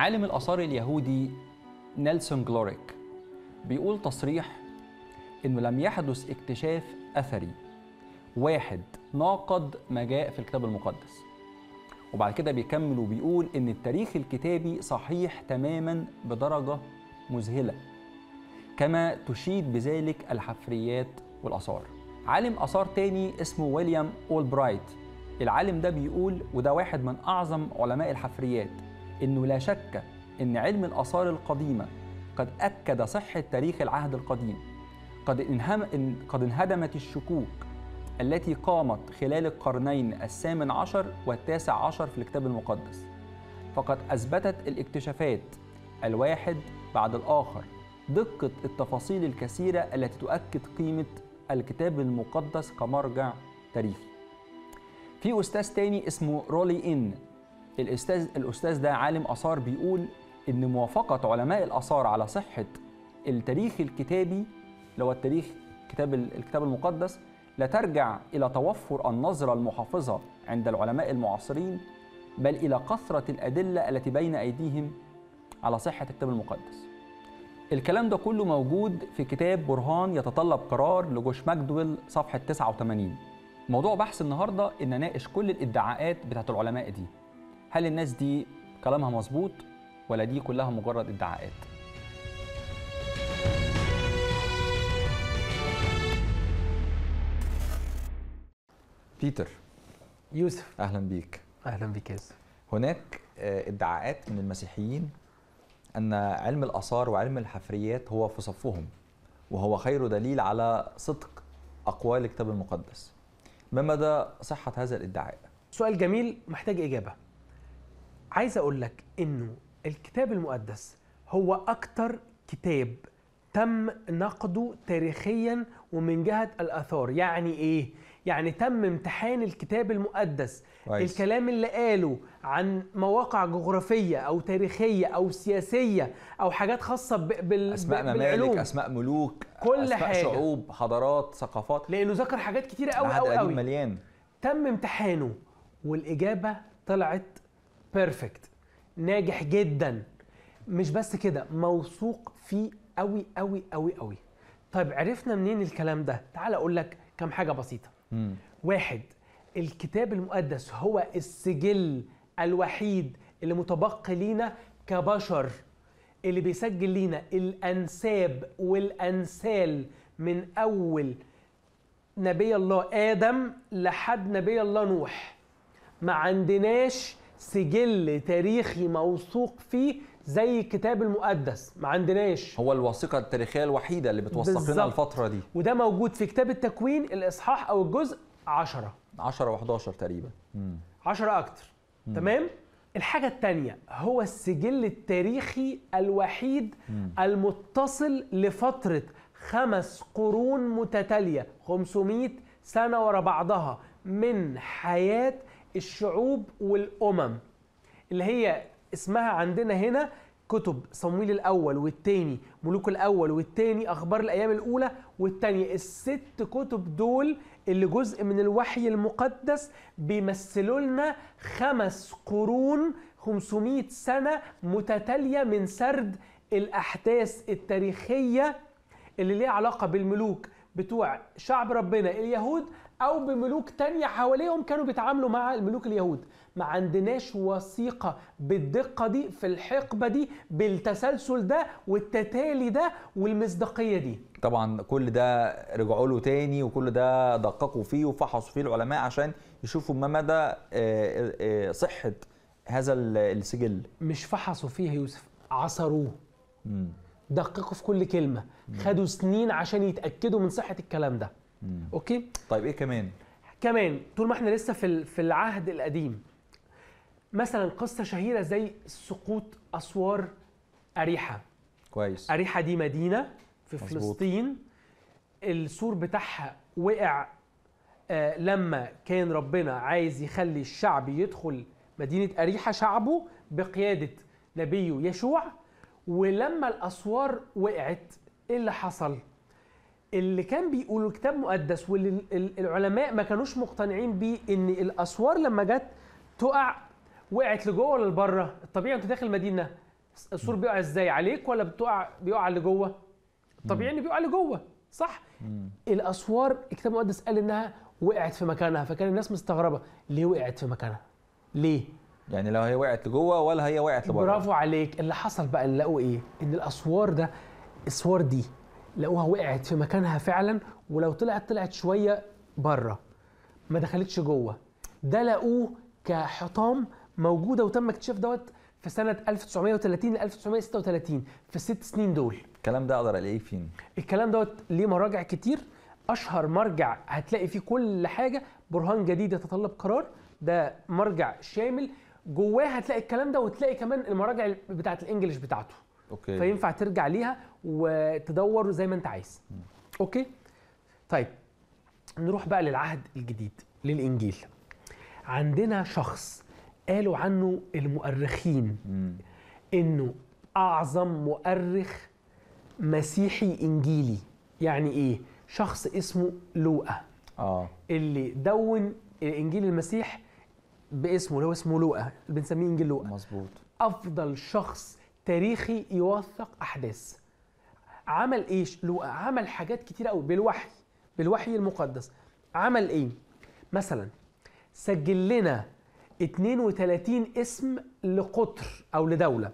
عالم الآثار اليهودي نيلسون جلوريك بيقول تصريح إنه لم يحدث اكتشاف أثري واحد ناقض ما جاء في الكتاب المقدس وبعد كده بيكمل وبيقول إن التاريخ الكتابي صحيح تماما بدرجة مذهلة كما تشيد بذلك الحفريات والآثار عالم آثار تاني اسمه ويليام أولبرايت العالم ده بيقول وده واحد من أعظم علماء الحفريات أنه لا شك أن علم الآثار القديمة قد أكد صحة تاريخ العهد القديم قد, انهم قد انهدمت الشكوك التي قامت خلال القرنين الثامن عشر والتاسع عشر في الكتاب المقدس فقد أثبتت الاكتشافات الواحد بعد الآخر دقة التفاصيل الكثيرة التي تؤكد قيمة الكتاب المقدس كمرجع تاريخي في أستاذ تاني اسمه رولي إن الاستاذ الاستاذ ده عالم اثار بيقول ان موافقه علماء الاثار على صحه التاريخ الكتابي لو التاريخ كتاب الكتاب المقدس لا ترجع الى توفر النظره المحافظه عند العلماء المعاصرين بل الى كثره الادله التي بين ايديهم على صحه الكتاب المقدس الكلام ده كله موجود في كتاب برهان يتطلب قرار لجوش ماكدويل صفحه 89 موضوع بحث النهارده ان اناقش كل الادعاءات بتاعت العلماء دي هل الناس دي كلامها مظبوط ولا دي كلها مجرد ادعاءات بيتر يوسف اهلا بيك اهلا بيك يوسف هناك آه، ادعاءات من المسيحيين ان علم الاثار وعلم الحفريات هو في صفهم وهو خير دليل على صدق اقوال الكتاب المقدس ما مدى صحه هذا الادعاء سؤال جميل محتاج اجابه عايز اقول لك انه الكتاب المقدس هو اكتر كتاب تم نقده تاريخيا ومن جهه الاثار يعني ايه يعني تم امتحان الكتاب المقدس كويس. الكلام اللي قاله عن مواقع جغرافيه او تاريخيه او سياسيه او حاجات خاصه بال... اسماء ممالك اسماء ملوك كل أسماء حاجة. شعوب حضارات ثقافات لانه ذكر حاجات كتيره قوي قوي قوي مليان تم امتحانه والاجابه طلعت بيرفكت ناجح جدا مش بس كده موثوق فيه قوي قوي قوي قوي طيب عرفنا منين الكلام ده تعال اقول لك كم حاجه بسيطه مم. واحد الكتاب المقدس هو السجل الوحيد اللي متبقي لينا كبشر اللي بيسجل لينا الانساب والانسال من اول نبي الله ادم لحد نبي الله نوح ما عندناش سجل تاريخي موثوق فيه زي الكتاب المقدس ما عندناش هو الوثيقه التاريخيه الوحيده اللي بتوثق لنا الفتره دي وده موجود في كتاب التكوين الاصحاح او الجزء 10 10 و11 تقريبا 10 اكتر مم. تمام الحاجة الثانية هو السجل التاريخي الوحيد مم. المتصل لفترة خمس قرون متتالية 500 سنة ورا بعضها من حياة الشعوب والامم اللي هي اسمها عندنا هنا كتب صمويل الاول والتاني ملوك الاول والتاني اخبار الايام الاولى والتانية الست كتب دول اللي جزء من الوحي المقدس بيمثلوا لنا خمس قرون 500 سنة متتالية من سرد الأحداث التاريخية اللي ليها علاقة بالملوك بتوع شعب ربنا اليهود او بملوك تانية حواليهم كانوا بيتعاملوا مع الملوك اليهود ما عندناش وثيقه بالدقه دي في الحقبه دي بالتسلسل ده والتتالي ده والمصداقيه دي طبعا كل ده رجعوا له تاني وكل ده دققوا فيه وفحصوا فيه العلماء عشان يشوفوا ما مدى آه، آه، آه، صحه هذا السجل مش فحصوا فيه يوسف عصروه دققوا في كل كلمه خدوا سنين عشان يتاكدوا من صحه الكلام ده مم. اوكي طيب ايه كمان كمان طول ما احنا لسه في في العهد القديم مثلا قصه شهيره زي سقوط اسوار اريحه كويس اريحه دي مدينه في مزبوط. فلسطين السور بتاعها وقع آه لما كان ربنا عايز يخلي الشعب يدخل مدينه اريحه شعبه بقياده نبيه يشوع ولما الاسوار وقعت ايه اللي حصل اللي كان بيقوله الكتاب مقدس واللي العلماء ما كانوش مقتنعين بيه ان الاسوار لما جت تقع وقعت لجوه ولا لبره الطبيعي انت داخل مدينه السور بيقع ازاي عليك ولا بتقع بيقع لجوه الطبيعي ان بيقع لجوه صح مم. الاسوار الكتاب المقدس قال انها وقعت في مكانها فكان الناس مستغربه ليه وقعت في مكانها ليه يعني لو هي وقعت لجوه ولا هي وقعت لبره برافو عليك اللي حصل بقى اللي لقوا ايه ان الاسوار ده الاسوار دي لقوها وقعت في مكانها فعلا ولو طلعت طلعت شويه بره ما دخلتش جوه ده لقوه كحطام موجوده وتم اكتشاف دوت في سنه 1930 ل 1936 في الست سنين دول الكلام ده اقدر الاقيه فين الكلام دوت ليه مراجع كتير اشهر مرجع هتلاقي فيه كل حاجه برهان جديد يتطلب قرار ده مرجع شامل جواه هتلاقي الكلام ده وتلاقي كمان المراجع بتاعه الانجليش بتاعته اوكي فينفع ترجع ليها وتدور زي ما انت عايز اوكي طيب نروح بقى للعهد الجديد للانجيل عندنا شخص قالوا عنه المؤرخين انه اعظم مؤرخ مسيحي انجيلي يعني ايه شخص اسمه لوقا اه اللي دون انجيل المسيح باسمه اللي هو اسمه لوقا بنسميه انجيل لوقا مظبوط افضل شخص تاريخي يوثق احداث عمل ايه لوقا عمل حاجات كتير قوي بالوحي بالوحي المقدس عمل ايه مثلا سجل لنا 32 اسم لقطر او لدوله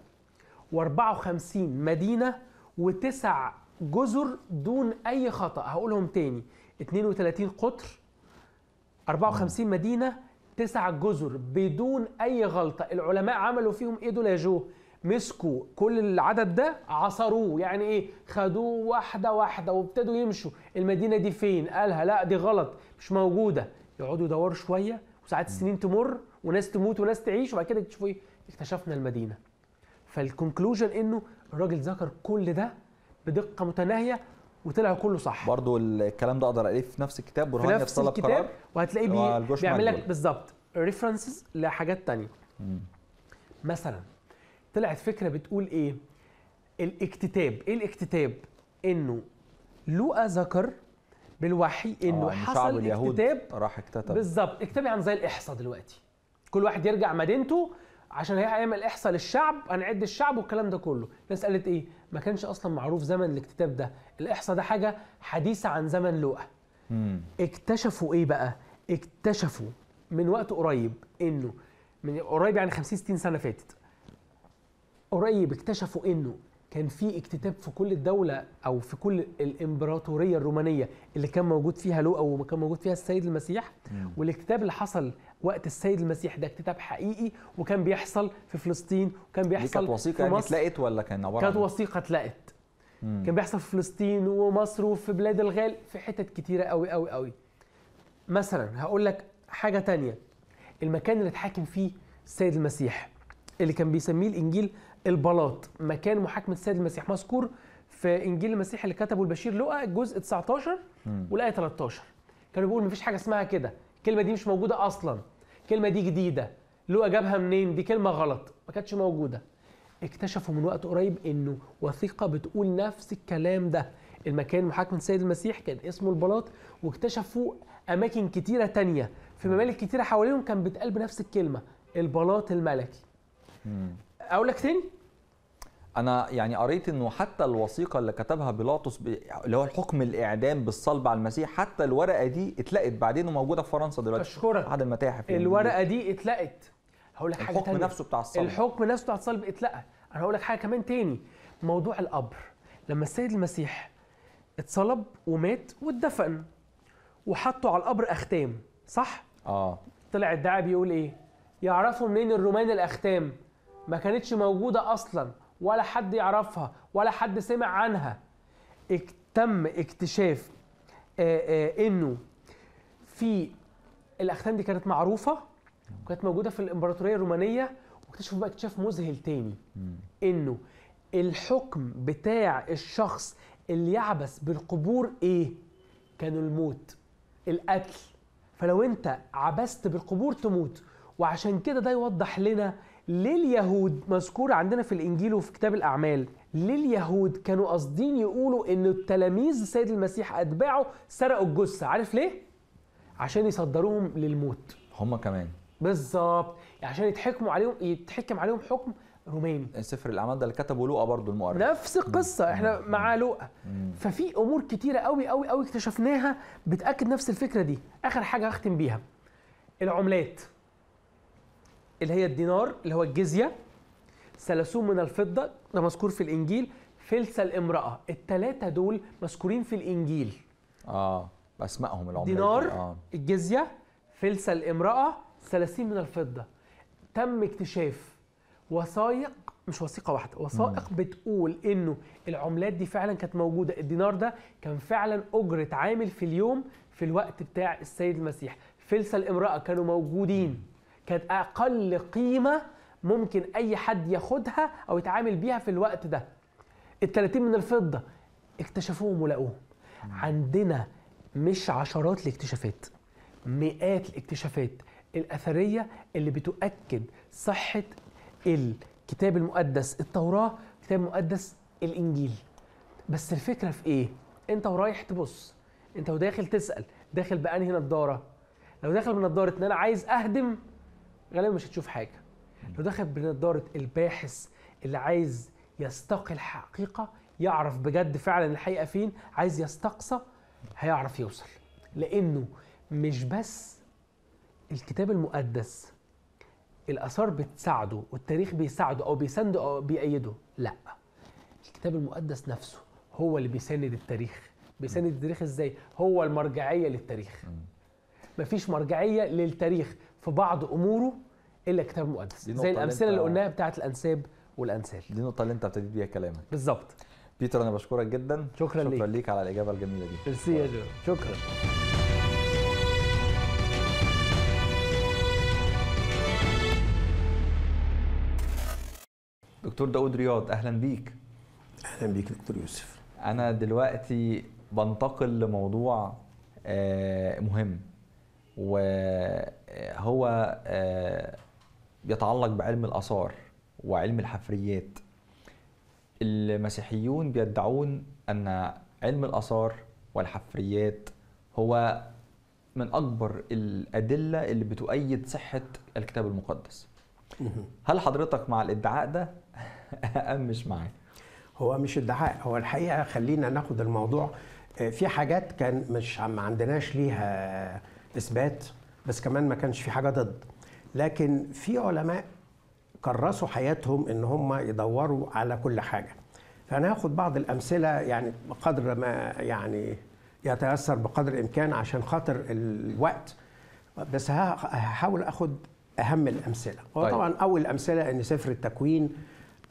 و54 مدينه وتسع جزر دون اي خطا هقولهم تاني 32 قطر 54 مدينه تسع جزر بدون اي غلطه العلماء عملوا فيهم ايه دول يا جو مسكوا كل العدد ده عصروه يعني ايه خدوه واحده واحده وابتدوا يمشوا المدينه دي فين قالها لا دي غلط مش موجوده يقعدوا يدوروا شويه وساعات السنين تمر وناس تموت وناس تعيش وبعد كده تشوفوا ايه اكتشفنا المدينه فالكونكلوجن انه الراجل ذكر كل ده بدقه متناهيه وطلع كله صح برضو الكلام ده اقدر الاقيه في نفس الكتاب برهان نفس الكتاب قرار وهتلاقيه آه، بيعمل لك بالظبط ريفرنسز لحاجات تانية مثلا طلعت فكره بتقول ايه الاكتتاب ايه الاكتتاب انه لوقا ذكر بالوحي انه آه، حصل اكتتاب راح اكتتب بالظبط اكتتاب يعني زي الاحصاء دلوقتي كل واحد يرجع مدينته عشان هيعمل احصاء للشعب هنعد الشعب والكلام ده كله الناس قالت ايه ما كانش اصلا معروف زمن الاكتتاب ده الاحصاء ده حاجه حديثه عن زمن لوقا اكتشفوا ايه بقى اكتشفوا من وقت قريب انه من قريب يعني 50 60 سنه فاتت قريب اكتشفوا انه كان في اكتتاب في كل الدولة أو في كل الإمبراطورية الرومانية اللي كان موجود فيها لو أو كان موجود فيها السيد المسيح والاكتتاب اللي حصل وقت السيد المسيح ده اكتتاب حقيقي وكان بيحصل في فلسطين وكان بيحصل كانت وثيقة يعني اتلقت ولا كان عبارة كانت وثيقة اتلقت كان بيحصل في فلسطين ومصر وفي بلاد الغال في حتت كتيرة قوي قوي قوي مثلا هقول لك حاجة تانية المكان اللي اتحاكم فيه السيد المسيح اللي كان بيسميه الإنجيل البلاط مكان محاكمه السيد المسيح مذكور في انجيل المسيح اللي كتبه البشير لقى الجزء 19 والايه 13 كانوا بيقول مفيش حاجه اسمها كده الكلمه دي مش موجوده اصلا الكلمه دي جديده لقى جابها منين دي كلمه غلط ما كانتش موجوده اكتشفوا من وقت قريب انه وثيقه بتقول نفس الكلام ده المكان محاكمه السيد المسيح كان اسمه البلاط واكتشفوا اماكن كتيره تانية في ممالك كتيره حواليهم كان بيتقال بنفس الكلمه البلاط الملكي اقول لك تاني انا يعني قريت انه حتى الوثيقه اللي كتبها بيلاطس اللي هو الحكم الاعدام بالصلب على المسيح حتى الورقه دي اتلقت بعدين وموجوده في فرنسا دلوقتي اشكرك احد المتاحف يعني. الورقه دي اتلقت هقول لك حاجه الحكم نفسه بتاع الصلب الحكم نفسه بتاع الصلب اتلقى انا هقول لك حاجه كمان تاني موضوع القبر لما السيد المسيح اتصلب ومات واتدفن وحطوا على القبر اختام صح اه طلع الدعاء بيقول ايه يعرفوا منين الرومان الاختام ما كانتش موجودة أصلا ولا حد يعرفها ولا حد سمع عنها تم اكتشاف إنه في الأختام دي كانت معروفة وكانت موجودة في الإمبراطورية الرومانية واكتشفوا بقى اكتشاف مذهل تاني إنه الحكم بتاع الشخص اللي يعبث بالقبور إيه؟ كانوا الموت القتل فلو انت عبست بالقبور تموت وعشان كده ده يوضح لنا ليه اليهود مذكور عندنا في الانجيل وفي كتاب الاعمال ليه اليهود كانوا قاصدين يقولوا ان التلاميذ السيد المسيح اتباعه سرقوا الجثه عارف ليه عشان يصدروهم للموت هم كمان بالظبط عشان يتحكموا عليهم يتحكم عليهم حكم روماني سفر الاعمال ده اللي كتبه لوقا برضه المؤرخ نفس القصه احنا مع لوقا ففي امور كتيره قوي قوي قوي اكتشفناها بتاكد نفس الفكره دي اخر حاجه هختم بيها العملات اللي هي الدينار اللي هو الجزية ثلاثون من الفضة ده مذكور في الإنجيل فلسة الامرأة التلاتة دول مذكورين في الإنجيل آه بأسمائهم العملة دينار آه. الجزية فلسة الامرأة ثلاثين من الفضة تم اكتشاف وثائق مش وثيقه واحده وثائق بتقول انه العملات دي فعلا كانت موجوده الدينار ده كان فعلا اجره عامل في اليوم في الوقت بتاع السيد المسيح فلسه الامراه كانوا موجودين كانت اقل قيمه ممكن اي حد ياخدها او يتعامل بيها في الوقت ده ال 30 من الفضه اكتشفوهم ولاقوهم عندنا مش عشرات الاكتشافات مئات الاكتشافات الاثريه اللي بتؤكد صحه الكتاب المقدس التوراه الكتاب المقدس الانجيل بس الفكره في ايه انت ورايح تبص انت وداخل تسال داخل بانهي نضاره لو داخل بنضاره ان انا عايز اهدم غالبا مش هتشوف حاجه لو دخل بنضاره الباحث اللي عايز يستقي الحقيقه يعرف بجد فعلا الحقيقه فين عايز يستقصى هيعرف يوصل لانه مش بس الكتاب المقدس الاثار بتساعده والتاريخ بيساعده او بيسنده او بيأيده لا الكتاب المقدس نفسه هو اللي بيسند التاريخ بيسند التاريخ ازاي هو المرجعيه للتاريخ مفيش مرجعيه للتاريخ في بعض اموره الا الكتاب المقدس زي الامثله اللي قلناها بتاعه الانساب والانسال دي النقطه اللي انت ابتديت بيها كلامك بالظبط بيتر انا بشكرك جدا شكرا, شكرا ليك شكرا ليك على الاجابه الجميله دي ميرسي يا جو شكرا دكتور داود رياض اهلا بيك اهلا بيك دكتور يوسف انا دلوقتي بنتقل لموضوع آه، مهم وهو آه، يتعلق بعلم الآثار وعلم الحفريات المسيحيون بيدعون أن علم الآثار والحفريات هو من أكبر الأدلة اللي بتؤيد صحة الكتاب المقدس هل حضرتك مع الادعاء ده أم مش معاه؟ هو مش ادعاء هو الحقيقة خلينا ناخد الموضوع آه، في حاجات كان مش ما عندناش ليها اثبات بس كمان ما كانش في حاجه ضد لكن في علماء كرسوا حياتهم ان هم يدوروا على كل حاجه فانا هاخد بعض الامثله يعني بقدر ما يعني يتيسر بقدر الامكان عشان خاطر الوقت بس هحاول اخد اهم الامثله هو طيب. طبعا اول امثله ان سفر التكوين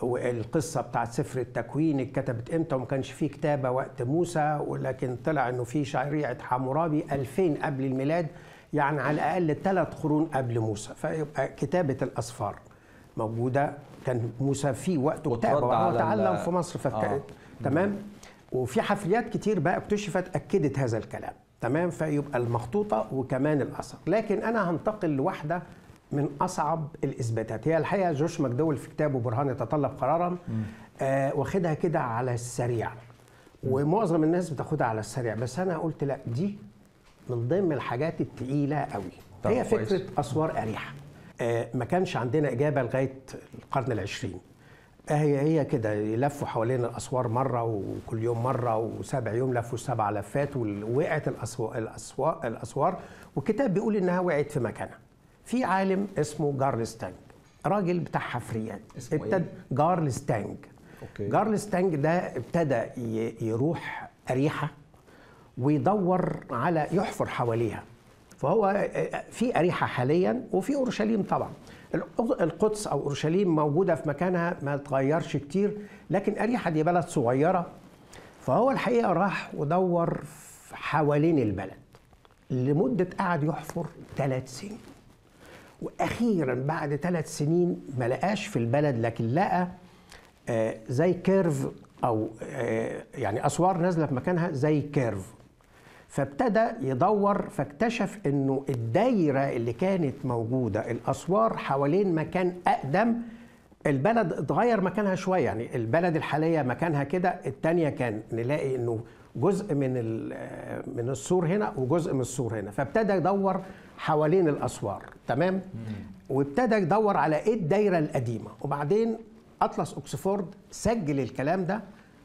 والقصه بتاعت سفر التكوين اتكتبت امتى وما كانش فيه كتابه وقت موسى ولكن طلع انه في شريعه حمورابي 2000 قبل الميلاد يعني على الاقل ثلاث قرون قبل موسى فيبقى كتابه الاسفار موجوده كان موسى في وقته كتابه وتعلم في مصر فكانت آه. تمام وفي حفريات كتير بقى اكتشفت اكدت هذا الكلام تمام فيبقى المخطوطه وكمان الاثر لكن انا هنتقل لواحده من اصعب الاثباتات هي الحقيقه جوش مكدول في كتابه برهان يتطلب قرارا آه واخدها كده على السريع ومعظم الناس بتاخدها على السريع بس انا قلت لا دي من ضمن الحاجات الثقيله قوي هي فكره كويس. اسوار اريحه آه ما كانش عندنا اجابه لغايه القرن العشرين آه، هي هي كده يلفوا حوالين الاسوار مره وكل يوم مره وسبع يوم لفوا سبع لفات ووقعت الاسوار الاسوار الاسوار والكتاب بيقول انها وقعت في مكانها في عالم اسمه جارل ستانج راجل بتاع حفريات اسمه إيه؟ ابتدى جارل ستانج أوكي. جارل ستانج ده ابتدى يروح اريحه ويدور على يحفر حواليها فهو في اريحه حاليا وفي اورشليم طبعا القدس او اورشليم موجوده في مكانها ما تغيرش كتير لكن اريحه دي بلد صغيره فهو الحقيقه راح ودور حوالين البلد لمده قعد يحفر ثلاث سنين واخيرا بعد ثلاث سنين ما لقاش في البلد لكن لقى آه، زي كيرف او آه، يعني اسوار نازله في مكانها زي كيرف فابتدى يدور فاكتشف انه الدايره اللي كانت موجوده الاسوار حوالين مكان اقدم البلد اتغير مكانها شويه يعني البلد الحاليه مكانها كده الثانيه كان نلاقي انه جزء من آه، من السور هنا وجزء من السور هنا فابتدى يدور حوالين الاسوار تمام وابتدى يدور على ايه الدايره القديمه وبعدين اطلس اوكسفورد سجل الكلام ده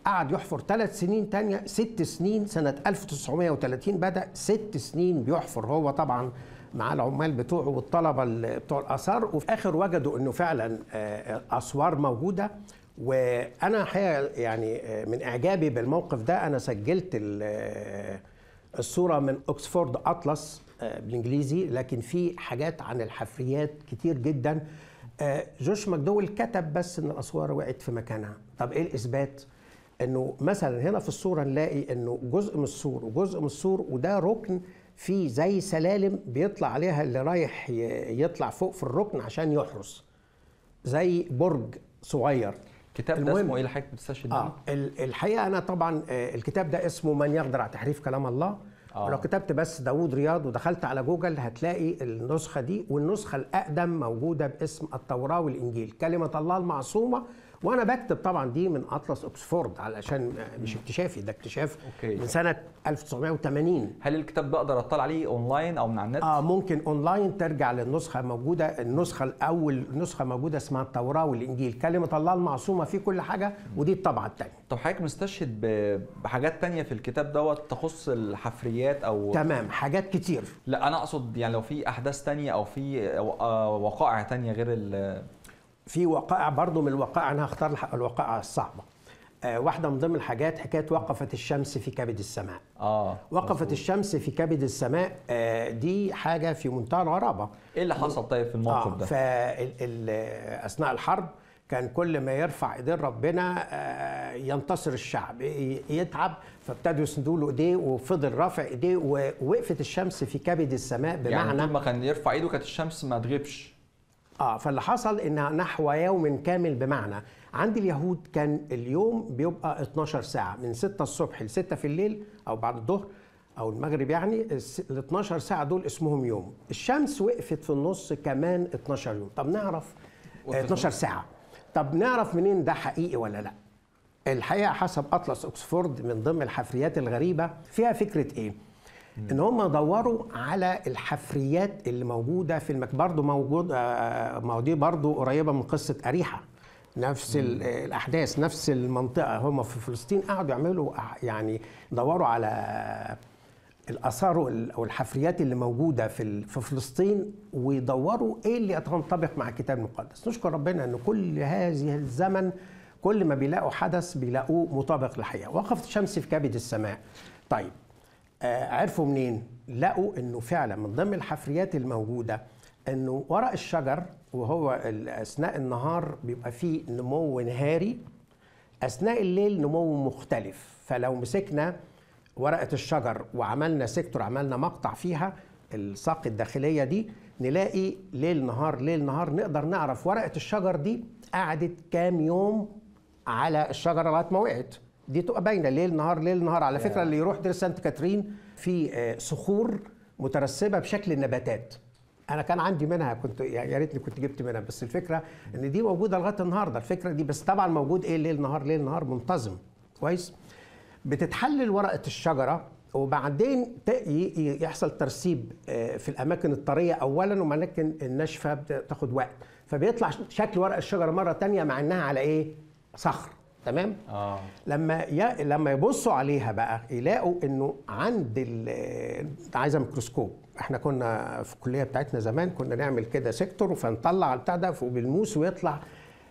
قعد يحفر ثلاث سنين تانية ست سنين سنة 1930 بدأ ست سنين بيحفر هو طبعا مع العمال بتوعه والطلبة بتوع الآثار وفي آخر وجدوا إنه فعلا آه، أسوار موجودة وأنا الحقيقة يعني آه، من إعجابي بالموقف ده أنا سجلت آه، الصورة من أكسفورد أطلس آه، بالانجليزي لكن في حاجات عن الحفريات كتير جدا آه، جوش ماكدويل كتب بس ان الاسوار وقعت في مكانها طب ايه الاثبات انه مثلا هنا في الصوره نلاقي انه جزء من السور وجزء من السور وده ركن في زي سلالم بيطلع عليها اللي رايح يطلع فوق في الركن عشان يحرس زي برج صغير الكتاب ده اسمه ايه لحضرتك بتستشهد آه الحقيقه انا طبعا آه، الكتاب ده اسمه من يقدر على تحريف كلام الله ولو آه. كتبت بس داوود رياض ودخلت على جوجل هتلاقي النسخه دي والنسخه الاقدم موجوده باسم التوراه والانجيل كلمه الله المعصومه وانا بكتب طبعا دي من اطلس اوكسفورد علشان مش اكتشافي ده اكتشاف أوكي. من سنه 1980 هل الكتاب ده اقدر اطلع عليه اونلاين او من على النت اه ممكن اونلاين ترجع للنسخه موجوده النسخه الاول نسخه موجوده اسمها التوراه والانجيل كلمه الله المعصومه في كل حاجه ودي الطبعه الثانيه طب حضرتك مستشهد بحاجات ثانيه في الكتاب دوت تخص الحفريات او تمام حاجات كتير لا انا اقصد يعني لو في احداث ثانيه او في آه، وقائع ثانيه غير ال في وقائع برضه من الوقائع انا هختار الوقائع الصعبه آه، واحده من ضمن الحاجات حكايه وقفت الشمس في كبد السماء اه وقفت مصدر. الشمس في كبد السماء آه، دي حاجه في منتهى الغرابه ايه اللي حصل طيب في الموقف آه ده اثناء الحرب كان كل ما يرفع ايدين ربنا آه، ينتصر الشعب يتعب فابتدوا يسندوا له ايديه وفضل رافع ايديه ووقفت الشمس في كبد السماء يعني بمعنى يعني ما كان يرفع ايده كانت الشمس ما تغيبش اه فاللي حصل انها نحو يوم كامل بمعنى عند اليهود كان اليوم بيبقى 12 ساعه من 6 الصبح ل 6 في الليل او بعد الظهر او المغرب يعني ال 12 ساعه دول اسمهم يوم الشمس وقفت في النص كمان 12 يوم طب نعرف 12 ساعه طب نعرف منين ده حقيقي ولا لا الحقيقه حسب اطلس اوكسفورد من ضمن الحفريات الغريبه فيها فكره ايه ان هم دوروا على الحفريات اللي موجوده في المكان برضه موجود آه، ما هو دي برضه قريبه من قصه اريحه نفس الاحداث نفس المنطقه هم في فلسطين قعدوا يعملوا آه، يعني دوروا على الاثار او الحفريات اللي موجوده في في فلسطين ويدوروا ايه اللي يتنطبق مع الكتاب المقدس نشكر ربنا ان كل هذه الزمن كل ما بيلاقوا حدث بيلاقوه مطابق للحقيقه وقفت شمس في كبد السماء طيب آه، عرفوا منين؟ لقوا انه فعلا من ضمن الحفريات الموجوده انه ورق الشجر وهو اثناء النهار بيبقى فيه نمو نهاري اثناء الليل نمو مختلف فلو مسكنا ورقه الشجر وعملنا سيكتور عملنا مقطع فيها الساق الداخليه دي نلاقي ليل نهار ليل نهار نقدر نعرف ورقه الشجر دي قعدت كام يوم على الشجره لغايه ما وقعت دي تبقى باينه ليل نهار ليل نهار على فكره اللي يروح دير سانت كاترين في آه، صخور مترسبه بشكل النباتات انا كان عندي منها كنت يا ريتني كنت جبت منها بس الفكره ان دي موجوده لغايه النهارده الفكره دي بس طبعا موجود ايه ليل نهار ليل نهار منتظم كويس بتتحلل ورقه الشجره وبعدين يحصل ترسيب آه، في الاماكن الطريه اولا وممكن الناشفه بتاخد وقت فبيطلع شكل ورق الشجره مره تانية مع انها على ايه صخر تمام آه. لما ي... لما يبصوا عليها بقى يلاقوا انه عند ال... عايزه ميكروسكوب احنا كنا في الكليه بتاعتنا زمان كنا نعمل كده سيكتور فنطلع بتاع ده وبالموس ويطلع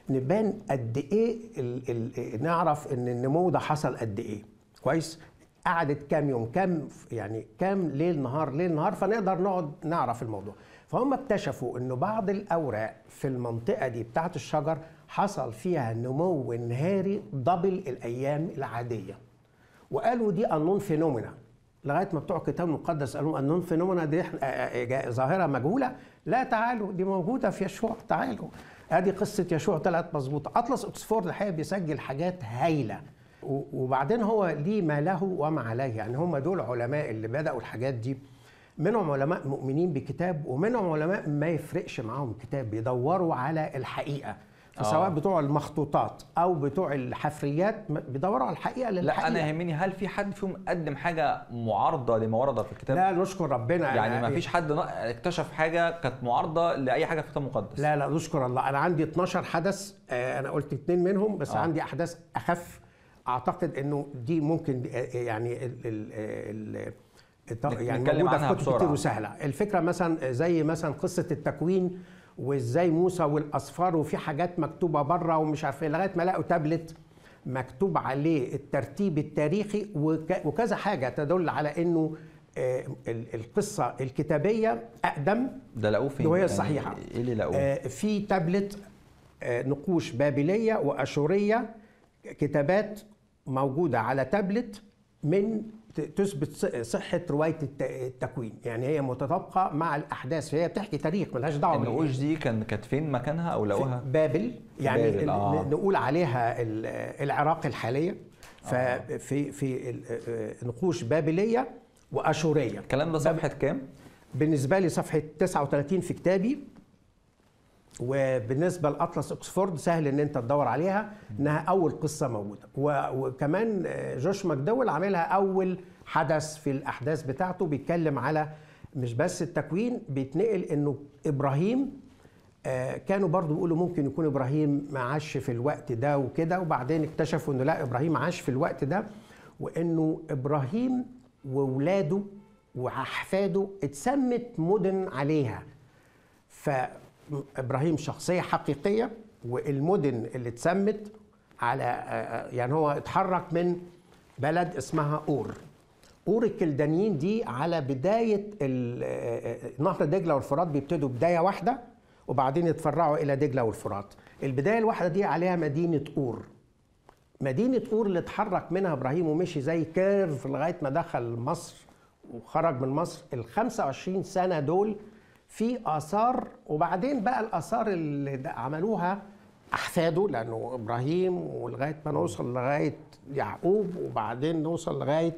نبان قد ايه ال... ال... نعرف ان النمو ده حصل قد ايه كويس قعدت كام يوم كام يعني كام ليل نهار ليل نهار فنقدر نقعد نعرف الموضوع فهم اكتشفوا انه بعض الاوراق في المنطقه دي بتاعه الشجر حصل فيها نمو نهاري دبل الايام العاديه وقالوا دي انون فينومينا لغايه ما بتوع الكتاب المقدس قالوا انون فينومينا دي ظاهره مجهوله لا تعالوا دي موجوده في يشوع تعالوا ادي قصه يشوع طلعت مظبوطه اطلس اوكسفورد الحقيقه بيسجل حاجات هايله وبعدين هو ليه ما له وما عليه يعني هم دول علماء اللي بداوا الحاجات دي منهم علماء مؤمنين بكتاب ومنهم علماء ما يفرقش معاهم كتاب بيدوروا على الحقيقه سواء آه. بتوع المخطوطات او بتوع الحفريات بيدوروا على الحقيقه للحقيقه لا انا يهمني هل في حد فيهم قدم حاجه معارضه لما ورد في الكتاب لا نشكر ربنا يعني, يعني ما فيش حد اكتشف حاجه كانت معارضه لاي حاجه في الكتاب المقدس لا لا نشكر الله انا عندي 12 حدث آه، انا قلت اثنين منهم بس آه. عندي احداث اخف اعتقد انه دي ممكن آه، يعني ال ال ال يعني موجوده في كتب كتير وسهله الفكره مثلا زي مثلا قصه التكوين وازاي موسى والاصفار وفي حاجات مكتوبه بره ومش عارف ايه لغايه ما لقوا تابلت مكتوب عليه الترتيب التاريخي وكذا حاجه تدل على انه آه، القصه الكتابيه اقدم ده لقوه فين؟ وهي الصحيحه يعني ايه اللي لقوه؟ آه، في تابلت آه، نقوش بابليه واشوريه كتابات موجوده على تابلت من تثبت صحه روايه التكوين يعني هي متطابقه مع الاحداث فهي بتحكي تاريخ ملهاش دعوه النقوش دي كان كانت فين مكانها او لقوها بابل يعني بابل. آه. نقول عليها العراق الحاليه ففي آه. في نقوش بابليه واشوريه الكلام ده صفحه كام بالنسبه لي صفحه 39 في كتابي وبالنسبه لاطلس أكسفورد سهل ان انت تدور عليها انها اول قصه موجوده وكمان جوش ماكدول عاملها اول حدث في الاحداث بتاعته بيتكلم على مش بس التكوين بيتنقل انه ابراهيم آه، كانوا برضو بيقولوا ممكن يكون ابراهيم ما عاش في الوقت ده وكده وبعدين اكتشفوا انه لا ابراهيم عاش في الوقت ده وانه ابراهيم واولاده واحفاده اتسمت مدن عليها ف ابراهيم شخصيه حقيقيه والمدن اللي اتسمت على آه، آه، يعني هو اتحرك من بلد اسمها اور اور الكلدانيين دي على بدايه آه، نهر دجله والفرات بيبتدوا بدايه واحده وبعدين يتفرعوا الى دجله والفرات البدايه الواحده دي عليها مدينه اور مدينه اور اللي اتحرك منها ابراهيم ومشي زي كيرف لغايه ما دخل مصر وخرج من مصر ال 25 سنه دول في آثار وبعدين بقى الآثار اللي عملوها أحفاده لأنه إبراهيم ولغاية ما نوصل لغاية يعقوب وبعدين نوصل لغاية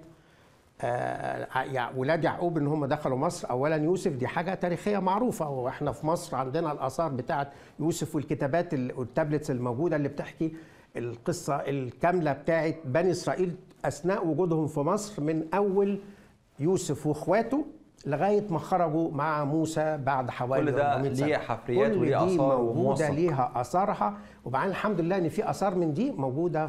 آه، ولاد يعقوب ان هم دخلوا مصر اولا يوسف دي حاجه تاريخيه معروفه واحنا في مصر عندنا الاثار بتاعه يوسف والكتابات والتابلتس الموجوده اللي بتحكي القصه الكامله بتاعه بني اسرائيل اثناء وجودهم في مصر من اول يوسف واخواته لغايه ما خرجوا مع موسى بعد حوالي كل ده ليه حفريات وليه اثار موجوده ليها اثارها وبعدين الحمد لله ان في اثار من دي موجوده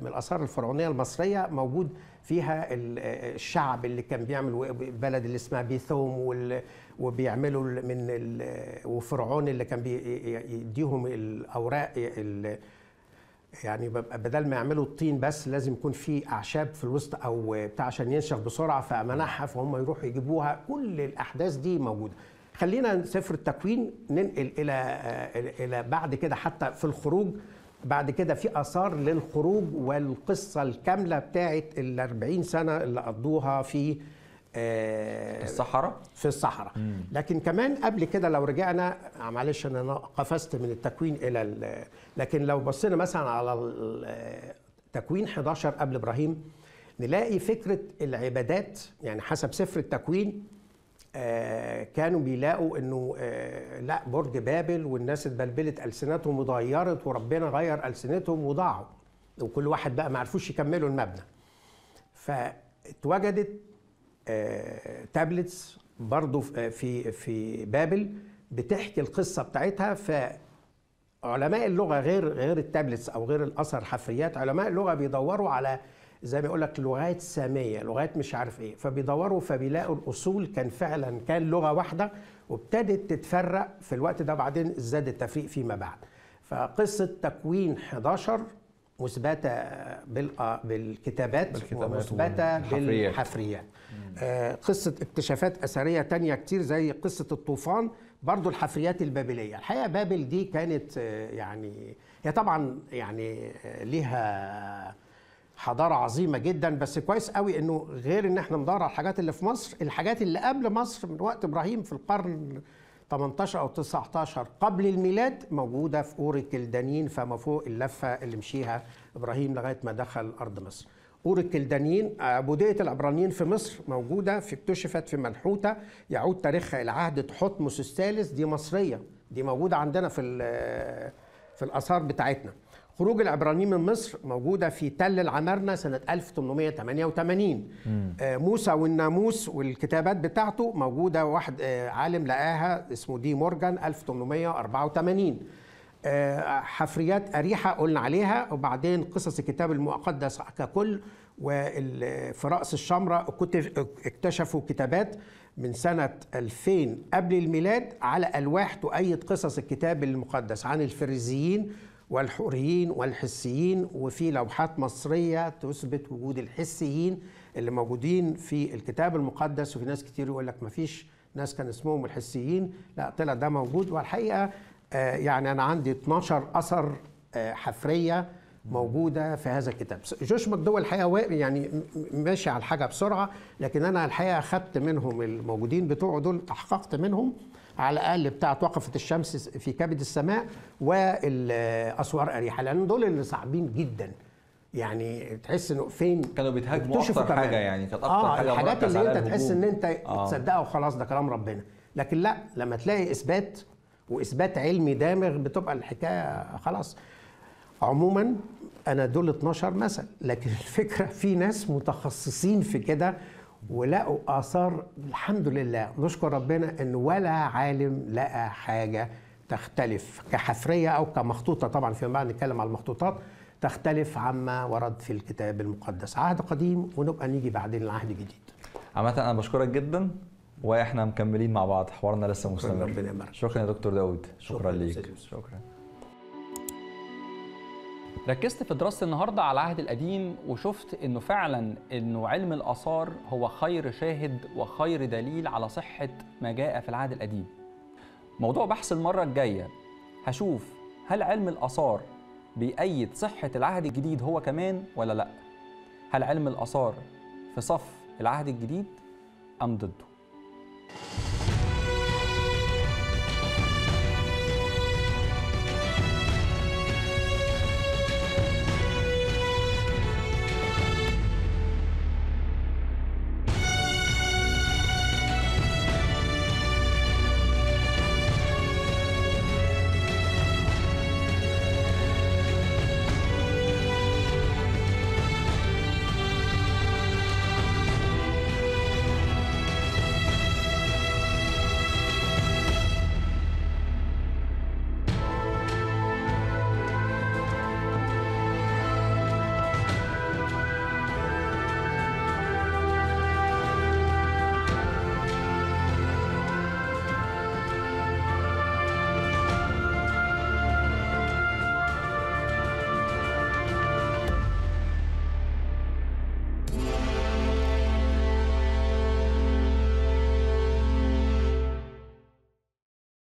من الاثار الفرعونيه المصريه موجود فيها الشعب اللي كان بيعمل البلد اللي اسمها بيثوم وبيعملوا من وفرعون اللي كان بيديهم الاوراق يعني بدل ما يعملوا الطين بس لازم يكون في اعشاب في الوسط او بتاع عشان ينشف بسرعه فمنحها فهم يروحوا يجيبوها كل الاحداث دي موجوده خلينا سفر التكوين ننقل الى آه، الى بعد كده حتى في الخروج بعد كده في اثار للخروج والقصه الكامله بتاعه ال 40 سنه اللي قضوها في آه، الصحراء في الصحراء مم. لكن كمان قبل كده لو رجعنا آه، معلش انا قفزت من التكوين الى لكن لو بصينا مثلا على آه، تكوين 11 قبل ابراهيم نلاقي فكره العبادات يعني حسب سفر التكوين كانوا بيلاقوا انه لا برج بابل والناس اتبلبلت السنتهم وتغيرت وربنا غير السنتهم وضاعوا وكل واحد بقى ما عرفوش يكملوا المبنى فاتوجدت تابلتس برضو في في بابل بتحكي القصه بتاعتها ف علماء اللغه غير غير التابلتس او غير الاثر حفريات علماء اللغه بيدوروا على زي ما يقول لك لغات ساميه لغات مش عارف ايه فبيدوروا فبيلاقوا الاصول كان فعلا كان لغه واحده وابتدت تتفرق في الوقت ده بعدين زاد التفريق فيما بعد فقصه تكوين 11 مثبته آه، بالكتابات, بالكتابات ومثبته بالحفريات آه، قصه اكتشافات اثريه تانية كتير زي قصه الطوفان برضو الحفريات البابليه الحقيقه بابل دي كانت آه، يعني هي طبعا يعني ليها حضاره عظيمه جدا بس كويس قوي انه غير ان احنا ندور على الحاجات اللي في مصر الحاجات اللي قبل مصر من وقت ابراهيم في القرن 18 او 19 قبل الميلاد موجوده في قوره الدانيين فما فوق اللفه اللي مشيها ابراهيم لغايه ما دخل ارض مصر. قورة الدانيين بودية العبرانيين في مصر موجودة في اكتشفت في منحوته يعود تاريخها إلى عهد تحتمس الثالث دي مصرية دي موجودة عندنا في في الآثار بتاعتنا. خروج العبرانيين من مصر موجوده في تل العمارنه سنه 1888 آه موسى والناموس والكتابات بتاعته موجوده واحد آه عالم لقاها اسمه دي مورجان 1884 آه حفريات أريحة قلنا عليها وبعدين قصص الكتاب المقدس ككل وفي رأس الشمرة اكتشفوا كتابات من سنة 2000 قبل الميلاد على ألواح تؤيد قصص الكتاب المقدس عن الفريزيين والحوريين والحسيين وفي لوحات مصرية تثبت وجود الحسيين اللي موجودين في الكتاب المقدس وفي ناس كتير يقول لك ما فيش ناس كان اسمهم الحسيين لا طلع ده موجود والحقيقة آه، يعني أنا عندي 12 أثر آه، حفرية موجودة في هذا الكتاب جوش مكدول الحقيقة يعني ماشي على الحاجة بسرعة لكن أنا الحقيقة خدت منهم الموجودين بتوعه دول تحققت منهم على الاقل بتاعت وقفه الشمس في كبد السماء والاسوار اريحه لان دول اللي صعبين جدا يعني تحس انه فين كانوا بيتهاجموا اكتر كمان. حاجه يعني كانت اكتر آه حاجه الحاجات اللي انت تحس ان انت آه. تصدقها وخلاص ده كلام ربنا لكن لا لما تلاقي اثبات واثبات علمي دامغ بتبقى الحكايه خلاص عموما انا دول 12 مثل لكن الفكره في ناس متخصصين في كده ولقوا اثار الحمد لله نشكر ربنا ان ولا عالم لقى حاجه تختلف كحفريه او كمخطوطه طبعا فيما بعد نتكلم على المخطوطات تختلف عما ورد في الكتاب المقدس عهد قديم ونبقى نيجي بعدين لعهد جديد عامة أنا بشكرك جدا واحنا مكملين مع بعض حوارنا لسه مستمر شكرا يا دكتور داود شكرا, شكرا ليك شكرا ركزت في دراستي النهارده على العهد القديم وشفت انه فعلا انه علم الاثار هو خير شاهد وخير دليل على صحه ما جاء في العهد القديم. موضوع بحث المره الجايه هشوف هل علم الاثار بيأيد صحه العهد الجديد هو كمان ولا لا؟ هل علم الاثار في صف العهد الجديد ام ضده؟